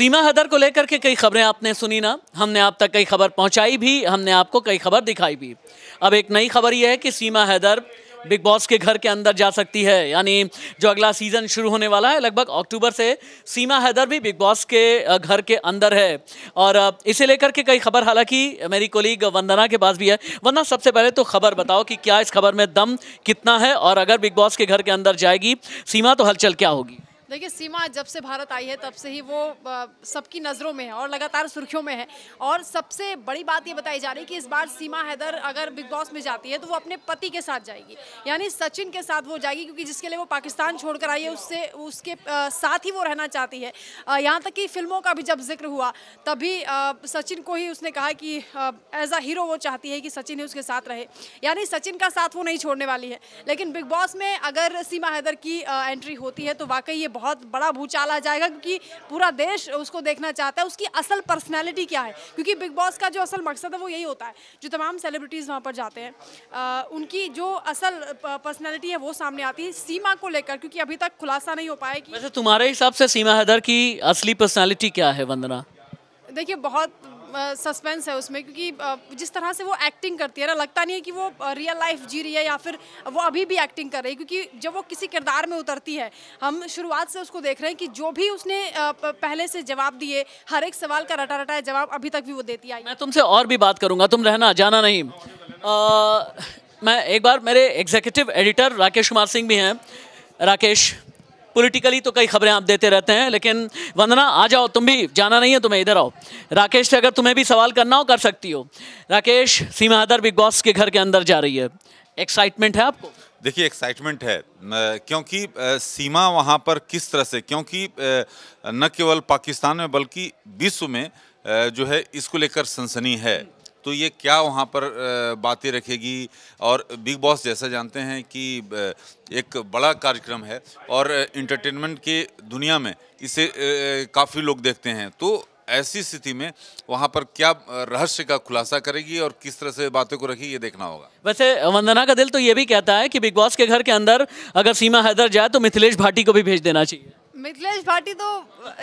सीमा हदर को लेकर के कई खबरें आपने सुनी ना हमने आप तक कई खबर पहुंचाई भी हमने आपको कई खबर दिखाई भी अब एक नई खबर यह है कि सीमा हैदर बिग बॉस के घर के अंदर जा सकती है यानी जो अगला सीज़न शुरू होने वाला है लगभग अक्टूबर से सीमा हैदर भी बिग बॉस के घर के अंदर है और इसे लेकर के कई खबर हालांकि मेरी कोलीग वंदना के पास भी है वंदना सबसे पहले तो खबर बताओ कि क्या इस खबर में दम कितना है और अगर बिग बॉस के घर के अंदर जाएगी सीमा तो हलचल क्या होगी देखिए सीमा जब से भारत आई है तब से ही वो सबकी नज़रों में है और लगातार सुर्खियों में है और सबसे बड़ी बात ये बताई जा रही है कि इस बार सीमा हैदर अगर बिग बॉस में जाती है तो वो अपने पति के साथ जाएगी यानी सचिन के साथ वो जाएगी क्योंकि जिसके लिए वो पाकिस्तान छोड़कर आई है उससे उसके साथ ही वो रहना चाहती है यहाँ तक कि फिल्मों का भी जब जिक्र हुआ तभी सचिन को ही उसने कहा कि एज अ हीरो वो चाहती है कि सचिन ही उसके साथ रहे यानी सचिन का साथ वो नहीं छोड़ने वाली है लेकिन बिग बॉस में अगर सीमा हैदर की एंट्री होती है तो वाकई ये बहुत बड़ा भूचाल आ जाएगा क्योंकि पूरा देश उसको देखना चाहता है उसकी असल पर्सनैलिटी क्या है क्योंकि बिग बॉस का जो असल मकसद है वो यही होता है जो तमाम सेलिब्रिटीज़ वहाँ पर जाते हैं उनकी जो असल पर्सनैलिटी है वो सामने आती है सीमा को लेकर क्योंकि अभी तक खुलासा नहीं हो पाया कि तुम्हारे हिसाब से सीमा हैदर की असली पर्सनैलिटी क्या है वंदना देखिए बहुत सस्पेंस है उसमें क्योंकि जिस तरह से वो एक्टिंग करती है ना लगता नहीं है कि वो रियल लाइफ जी रही है या फिर वो अभी भी एक्टिंग कर रही है क्योंकि जब वो किसी किरदार में उतरती है हम शुरुआत से उसको देख रहे हैं कि जो भी उसने पहले से जवाब दिए हर एक सवाल का रटा रटा जवाब अभी तक भी वो देती आई मैं तुमसे और भी बात करूँगा तुम रहना जाना नहीं आ, मैं एक बार मेरे एग्जीक्यूटिव एडिटर राकेश कुमार सिंह भी हैं राकेश पॉलिटिकली तो कई खबरें आप देते रहते हैं लेकिन वंदना आ जाओ तुम भी जाना नहीं है तुम्हें इधर आओ राकेश से अगर तुम्हें भी सवाल करना हो कर सकती हो राकेश सीमा हदर बिग बॉस के घर के अंदर जा रही है एक्साइटमेंट है आपको देखिए एक्साइटमेंट है क्योंकि सीमा वहाँ पर किस तरह से क्योंकि न केवल पाकिस्तान में बल्कि विश्व में जो है इसको लेकर सनसनी है तो ये क्या वहाँ पर बातें रखेगी और बिग बॉस जैसा जानते हैं कि एक बड़ा कार्यक्रम है और इंटरटेनमेंट के दुनिया में इसे काफ़ी लोग देखते हैं तो ऐसी स्थिति में वहाँ पर क्या रहस्य का खुलासा करेगी और किस तरह से बातों को रखी ये देखना होगा वैसे वंदना का दिल तो ये भी कहता है कि बिग बॉस के घर के अंदर अगर सीमा हैदर जाए तो मिथिलेश भाटी को भी भेज देना चाहिए मिथिलेश भाटी तो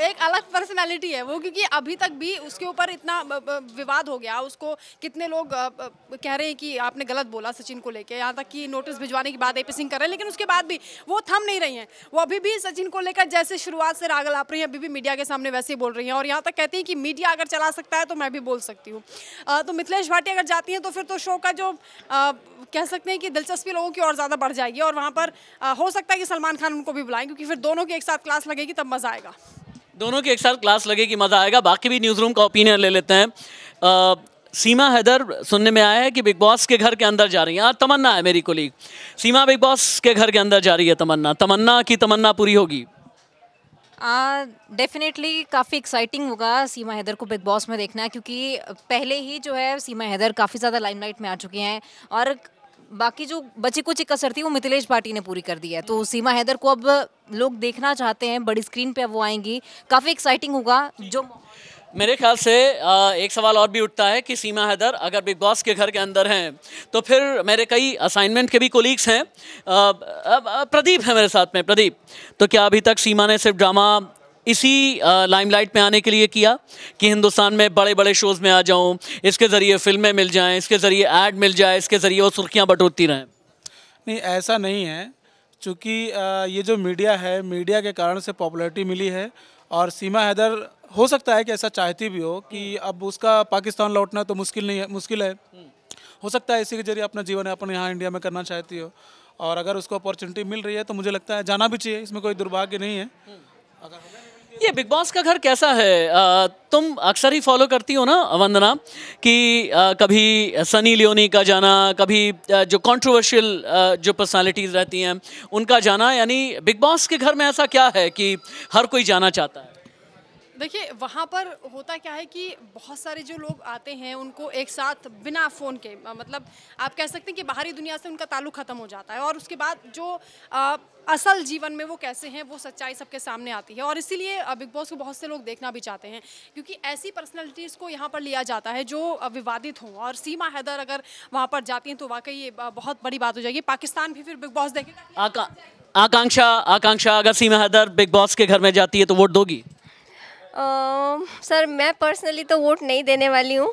एक अलग पर्सनालिटी है वो क्योंकि अभी तक भी उसके ऊपर इतना विवाद हो गया उसको कितने लोग कह रहे हैं कि आपने गलत बोला सचिन को लेके यहाँ तक कि नोटिस भिजवाने की बात ए सिंह कर रहे हैं लेकिन उसके बाद भी वो थम नहीं रही हैं वो अभी भी सचिन को लेकर जैसे शुरुआत से रागल आप रही हैं अभी भी मीडिया के सामने वैसे ही बोल रही हैं और यहाँ तक कहती हैं कि मीडिया अगर चला सकता है तो मैं भी बोल सकती हूँ तो मिथिलेश भाटी अगर जाती हैं तो फिर तो शो का जो कह सकते हैं कि दिलचस्पी लोगों की और ज़्यादा बढ़ जाएगी और वहाँ पर हो सकता है कि सलमान खान उनको भी बुलाएं क्योंकि फिर दोनों की एक साथ क्लास लगेगी तब मज़ा आएगा दोनों की एक साथ क्लास लगेगी मज़ा आएगा बाकी भी न्यूज़ रूम का ओपिनियन ले लेते हैं सीमा हैदर सुनने में आया है कि बिग बॉस के घर के अंदर जा रही है और हाँ, तमन्ना है मेरी कोलीग सीमा बिग बॉस के घर के अंदर जा रही है तमन्ना तमन्ना की तमन्ना पूरी होगी डेफिनेटली uh, काफ़ी एक्साइटिंग होगा सीमा हैदर को बिग बॉस में देखना क्योंकि पहले ही जो है सीमा हैदर काफ़ी ज़्यादा लाइमलाइट में आ चुके हैं और बाकी जो बची एक कसर थी वो मिथिलेश पार्टी ने पूरी कर दी है तो सीमा हैदर को अब लोग देखना चाहते हैं बड़ी स्क्रीन पे अब वो आएंगी काफ़ी एक्साइटिंग होगा जो मेरे ख्याल से एक सवाल और भी उठता है कि सीमा हैदर अगर बिग बॉस के घर के अंदर हैं तो फिर मेरे कई असाइनमेंट के भी कोलीग्स हैं प्रदीप है मेरे साथ में प्रदीप तो क्या अभी तक सीमा ने सिर्फ ड्रामा इसी लाइमलाइट में आने के लिए किया कि हिंदुस्तान में बड़े बड़े शोज़ में आ जाऊँ इसके ज़रिए फिल्में मिल जाएँ इसके ज़रिए ऐड मिल जाए इसके ज़रिए वो सुर्खियाँ बटोरती रहें नहीं ऐसा नहीं है चूँकि ये जो मीडिया है मीडिया के कारण से पॉपुलरिटी मिली है और सीमा हैदर हो सकता है कि ऐसा चाहती भी हो कि अब उसका पाकिस्तान लौटना तो मुश्किल नहीं है मुश्किल है हो सकता है इसी के जरिए अपना जीवन अपन यहाँ इंडिया में करना चाहती हो और अगर उसको अपॉर्चुनिटी मिल रही है तो मुझे लगता है जाना भी चाहिए इसमें कोई दुर्भाग्य नहीं है अगर ये बिग बॉस का घर कैसा है आ, तुम अक्सर ही फॉलो करती हो ना वंदना कि आ, कभी सनी लियोनी का जाना कभी आ, जो कंट्रोवर्शियल जो पर्सनालिटीज़ रहती हैं उनका जाना यानी बिग बॉस के घर में ऐसा क्या है कि हर कोई जाना चाहता है देखिए वहाँ पर होता क्या है कि बहुत सारे जो लोग आते हैं उनको एक साथ बिना फ़ोन के मतलब आप कह सकते हैं कि बाहरी दुनिया से उनका ताल्लुक ख़त्म हो जाता है और उसके बाद जो आ, असल जीवन में वो कैसे हैं वो सच्चाई सबके सामने आती है और इसीलिए बिग बॉस को बहुत से लोग देखना भी चाहते हैं क्योंकि ऐसी पर्सनैलिटीज़ को यहाँ पर लिया जाता है जो विवादित हों और सीमा हैदर अगर वहाँ पर जाती हैं तो वाकई ये बहुत बड़ी बात हो जाएगी पाकिस्तान भी फिर बिग बॉस देखेगा आकांक्षा आकांक्षा अगर सीमा हैदर बिग बॉस के घर में जाती है तो वोट दोगी सर um, मैं पर्सनली तो वोट नहीं देने वाली हूँ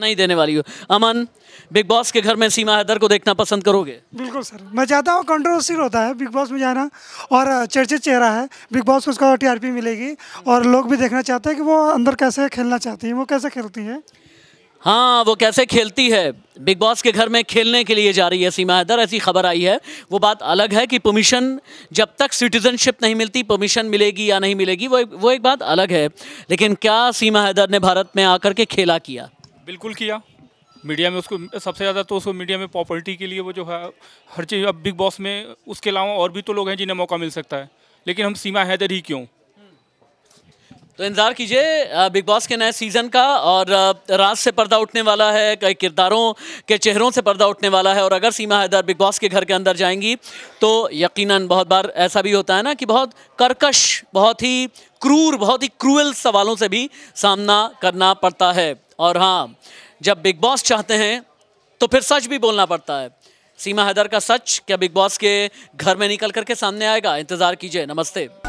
नहीं देने वाली हूँ अमन बिग बॉस के घर में सीमा हैदर को देखना पसंद करोगे बिल्कुल सर मैं चाहता हूँ कंट्रोवर्सी होता है बिग बॉस में जाना और uh, चर्चित चेहरा है बिग बॉस को उसका टीआरपी मिलेगी और लोग भी देखना चाहते हैं कि वो अंदर कैसे खेलना चाहती है वो कैसे खेलती है हाँ वो कैसे खेलती है बिग बॉस के घर में खेलने के लिए जा रही है सीमा हैदर ऐसी खबर आई है वो बात अलग है कि परमिशन जब तक सिटीजनशिप नहीं मिलती परमिशन मिलेगी या नहीं मिलेगी वो वो एक बात अलग है लेकिन क्या सीमा हैदर ने भारत में आकर के खेला किया बिल्कुल किया मीडिया में उसको सबसे ज़्यादा तो उसको मीडिया में पॉपर्टी के लिए वो जो है हर चीज़ अब बिग बॉस में उसके अलावा और भी तो लोग हैं जिन्हें मौका मिल सकता है लेकिन हम सीमा हैदर ही क्यों तो इंतज़ार कीजिए बिग बॉस के नए सीज़न का और राज से पर्दा उठने वाला है कई किरदारों के चेहरों से पर्दा उठने वाला है और अगर सीमा हैदर बिग बॉस के घर के अंदर जाएंगी तो यकीनन बहुत बार ऐसा भी होता है ना कि बहुत करकश बहुत ही क्रूर बहुत ही क्रूअल सवालों से भी सामना करना पड़ता है और हाँ जब बिग बॉस चाहते हैं तो फिर सच भी बोलना पड़ता है सीमा हैदर का सच क्या बिग बॉस के घर में निकल करके सामने आएगा इंतज़ार कीजिए नमस्ते